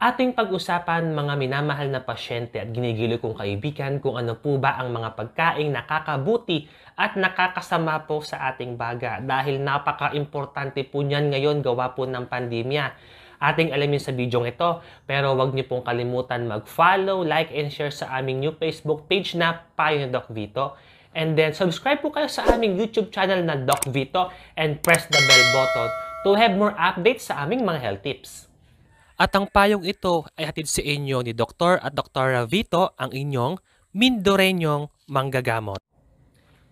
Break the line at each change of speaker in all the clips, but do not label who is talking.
Ating pag-usapan mga minamahal na pasyente at ginigilo kong kaibigan kung ano po ba ang mga pagkain nakakabuti at nakakasama po sa ating baga dahil napaka-importante po niyan ngayon gawa po ng pandemya. Ating alamin sa bidyong ito pero huwag niyo pong kalimutan mag-follow, like, and share sa aming new Facebook page na Payo Doc Vito. And then subscribe po kayo sa aming YouTube channel na Doc Vito and press the bell button to have more updates sa aming mga health tips. At ang payong ito ay hatid sa inyo ni Dr. at Dr. Vito, ang inyong Mindorenyong manggagamot.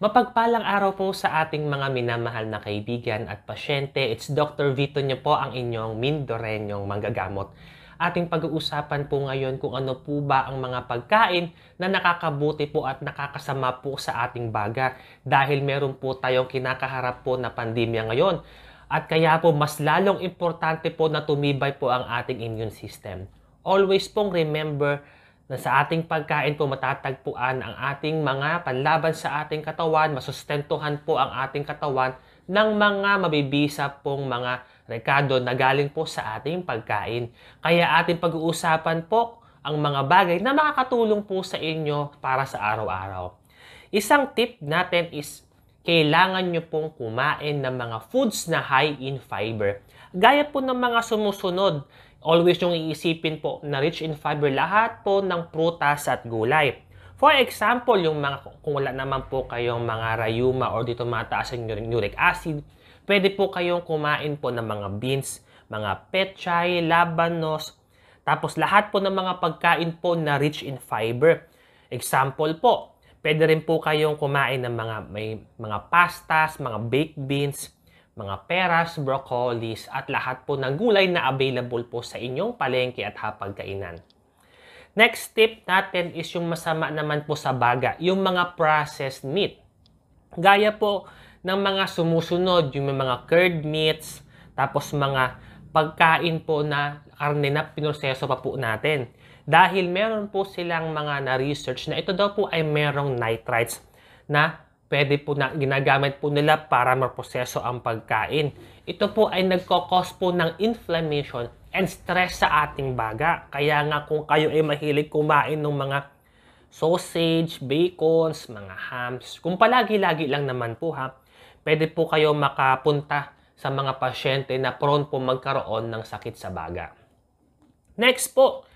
Mapagpalang araw po sa ating mga minamahal na kaibigan at pasyente. It's Dr. Vito niyo po ang inyong Mindorenyong manggagamot. Ating pag-uusapan po ngayon kung ano po ba ang mga pagkain na nakakabuti po at nakakasama po sa ating baga dahil meron po tayong kinakaharap po na pandemya ngayon at kaya po mas lalong importante po na tumibay po ang ating immune system. Always pong remember na sa ating pagkain po matatagpuan ang ating mga panlaban sa ating katawan, masustentuhan po ang ating katawan ng mga mabibisa pong mga rekado na galing po sa ating pagkain. Kaya ating pag-uusapan po ang mga bagay na makakatulong po sa inyo para sa araw-araw. Isang tip natin is kailangan nyo pong kumain ng mga foods na high in fiber. Gaya po ng mga sumusunod, always yung iisipin po na rich in fiber lahat po ng prutas at gulay. For example, yung mga, kung wala naman po kayong mga rayuma or dito mataas ang uric acid, pwede po kayong kumain po ng mga beans, mga pechay, labanos, tapos lahat po ng mga pagkain po na rich in fiber. Example po, Pwede rin po kayong kumain ng mga, may, mga pastas, mga baked beans, mga peras, broccolis, at lahat po ng gulay na available po sa inyong palengke at hapagkainan. Next tip natin is yung masama naman po sa baga, yung mga processed meat. Gaya po ng mga sumusunod, yung mga curd meats, tapos mga pagkain po na karne na pinoseso pa po natin dahil meron po silang mga na-research na ito daw po ay merong nitrites na pwede po na ginagamit po nila para maproseso ang pagkain. Ito po ay nagkakos po ng inflammation and stress sa ating baga. Kaya nga kung kayo ay mahilig kumain ng mga sausage, bacons, mga hams, kung palagi-lagi lang naman po ha, pwede po kayo makapunta sa mga pasyente na prone po magkaroon ng sakit sa baga. Next po,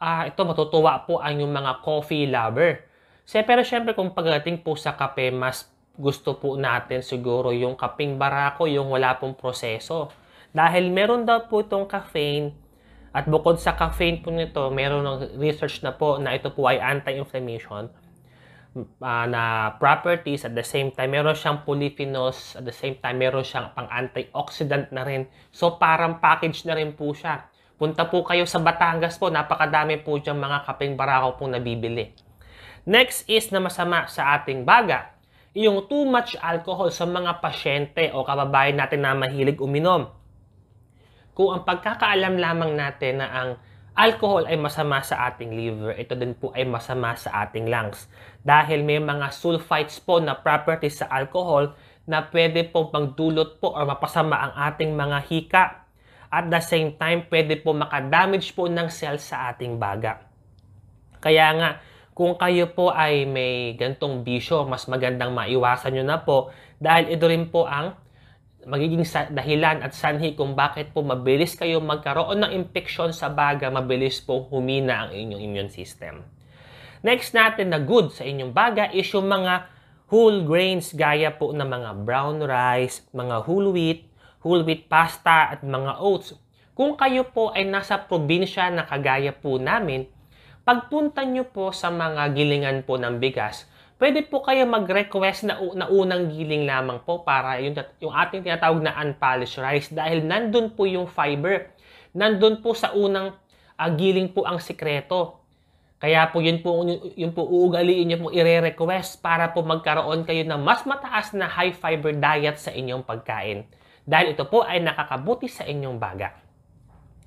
ah, ito matutuwa po ang yung mga coffee lover. So, pero syempre kung pagdating po sa kape, mas gusto po natin siguro yung kaping barako, yung wala pong proseso. Dahil meron daw po itong caffeine at bukod sa caffeine po nito, meron ng research na po na ito po ay anti-inflammation uh, na properties at the same time meron siyang polyphenols at the same time meron siyang pang antioxidant na rin so parang package na rin po siya Punta po kayo sa Batangas po, napakadami po dyan mga kapeng barako pong nabibili. Next is na masama sa ating baga, yung too much alcohol sa mga pasyente o kababayan natin na mahilig uminom. Kung ang pagkakaalam lamang natin na ang alcohol ay masama sa ating liver, ito din po ay masama sa ating lungs. Dahil may mga sulfites po na properties sa alcohol na pwede pong pangdulot po o mapasama ang ating mga hika, at the same time pwede po makadamage po ng cells sa ating baga. Kaya nga, kung kayo po ay may gantong bisyo, mas magandang maiwasan nyo na po dahil ito rin po ang magiging dahilan at sanhi kung bakit po mabilis kayo magkaroon ng impeksyon sa baga, mabilis po humina ang inyong immune system. Next natin na good sa inyong baga is yung mga whole grains gaya po ng mga brown rice, mga whole wheat, whole wheat pasta at mga oats. Kung kayo po ay nasa probinsya na kagaya po namin, pagpunta nyo po sa mga gilingan po ng bigas, pwede po kayo mag-request na, na unang giling lamang po para yung, yung ating tinatawag na unpolished rice dahil nandun po yung fiber. Nandun po sa unang uh, giling po ang sikreto. Kaya po yun po, yun po uugaliin niyo po ire-request para po magkaroon kayo ng mas mataas na high fiber diet sa inyong pagkain dahil ito po ay nakakabuti sa inyong baga.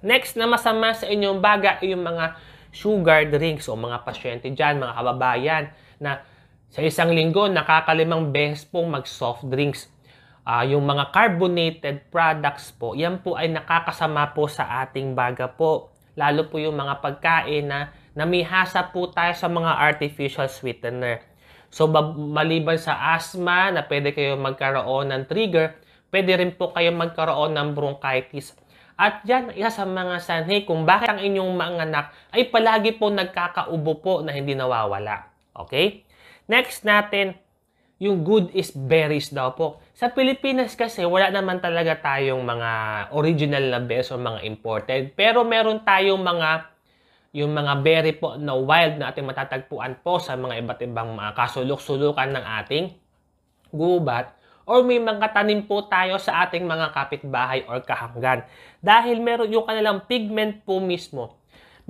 Next na masama sa inyong baga ay yung mga sugar drinks o mga pasyente dyan, mga kababayan na sa isang linggo nakakalimang beses pong mag soft drinks. Uh, yung mga carbonated products po, yan po ay nakakasama po sa ating baga po. Lalo po yung mga pagkain na namihasa po tayo sa mga artificial sweetener. So maliban sa asthma na pwede kayo magkaroon ng trigger, pwede rin po kayong magkaroon ng bronchitis. At yan, isa sa mga sanhi kung bakit ang inyong mga anak ay palagi po nagkakaubo po na hindi nawawala. Okay? Next natin, yung good is berries daw po. Sa Pilipinas kasi, wala naman talaga tayong mga original na berries o mga imported. Pero meron tayong mga yung mga berry po na wild na ating matatagpuan po sa mga iba't ibang mga kasulok-sulukan ng ating gubat or may mga tanim po tayo sa ating mga kapitbahay or kahanggan. Dahil meron yung kanilang pigment po mismo.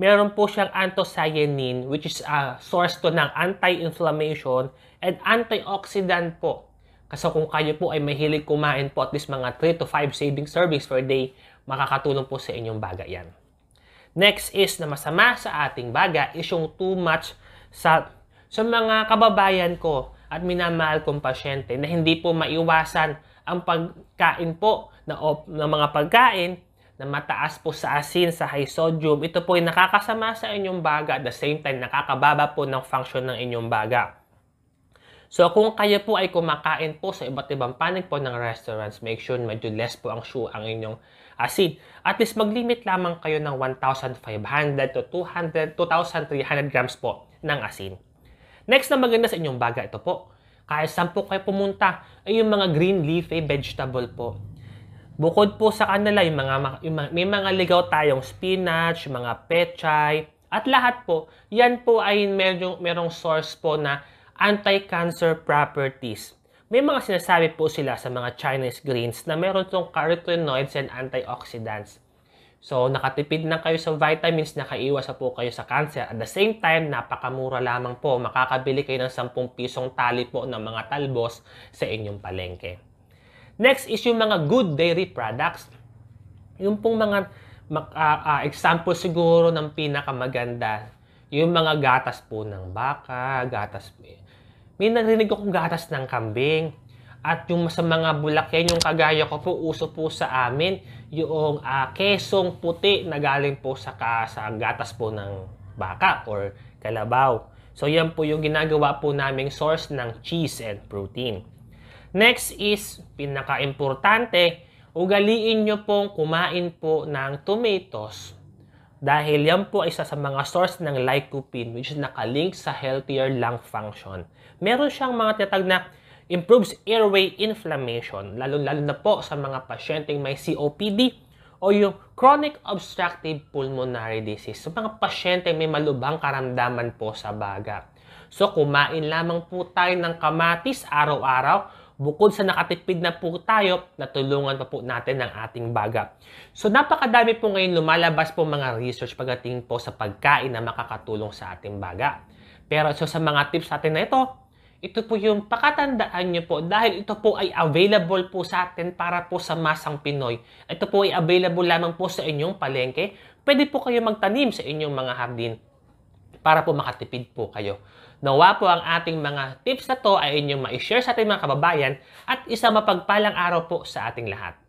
Meron po siyang anthocyanin which is a source to ng anti-inflammation and antioxidant po. Kasi kung kayo po ay mahilig kumain po at least mga 3 to 5 saving servings per day, makakatulong po sa inyong baga yan. Next is na masama sa ating baga is yung too much sa sa mga kababayan ko at minamahal kong pasyente na hindi po maiwasan ang pagkain po na op, ng mga pagkain na mataas po sa asin, sa high sodium. Ito po ay nakakasama sa inyong baga at the same time nakakababa po ng function ng inyong baga. So kung kaya po ay kumakain po sa iba't ibang panig po ng restaurants, make sure medyo less po ang shoe ang inyong asin. At least maglimit lamang kayo ng 1,500 to 200, 2,300 grams po ng asin. Next na maganda sa inyong baga, ito po. Kahit saan po kayo pumunta, ay yung mga green leafy eh, vegetable po. Bukod po sa kanila, yung mga, yung mga, may mga ligaw tayong spinach, mga pechay, at lahat po, yan po ay merong, merong source po na anti-cancer properties. May mga sinasabi po sila sa mga Chinese greens na meron tong carotenoids and antioxidants. So, nakatipid na kayo sa vitamins, nakaiwas na po kayo sa cancer. At the same time, napakamura lamang po. Makakabili kayo ng 10 pisong tali po ng mga talbos sa inyong palengke. Next is yung mga good dairy products. Yung pong mga uh, uh, example siguro ng pinakamaganda, yung mga gatas po ng baka, gatas. May narinig akong gatas ng kambing. At yung sa mga bulakyan, yung kagaya ko po, uso po sa amin yung uh, kesong puti na galing po sa, ka, sa gatas po ng baka or kalabaw. So yan po yung ginagawa po naming source ng cheese and protein. Next is, pinaka-importante, ugaliin nyo pong kumain po ng tomatoes dahil yan po ay isa sa mga source ng lycopene which is nakalink sa healthier lung function. Meron siyang mga tiyatag na improves airway inflammation, lalo-lalo na po sa mga pasyenteng may COPD o yung chronic obstructive pulmonary disease. Sa so, mga pasyenteng may malubhang karamdaman po sa baga. So kumain lamang po tayo ng kamatis araw-araw bukod sa nakatipid na po tayo, natulungan pa po natin ang ating baga. So napakadami po ngayon lumalabas po mga research pagdating po sa pagkain na makakatulong sa ating baga. Pero so sa mga tips natin na ito, ito po yung pakatandaan nyo po dahil ito po ay available po sa atin para po sa masang Pinoy. Ito po ay available lamang po sa inyong palengke. Pwede po kayo magtanim sa inyong mga hardin para po makatipid po kayo. Nawa po ang ating mga tips na to ay inyong ma-share sa ating mga kababayan at isang mapagpalang araw po sa ating lahat.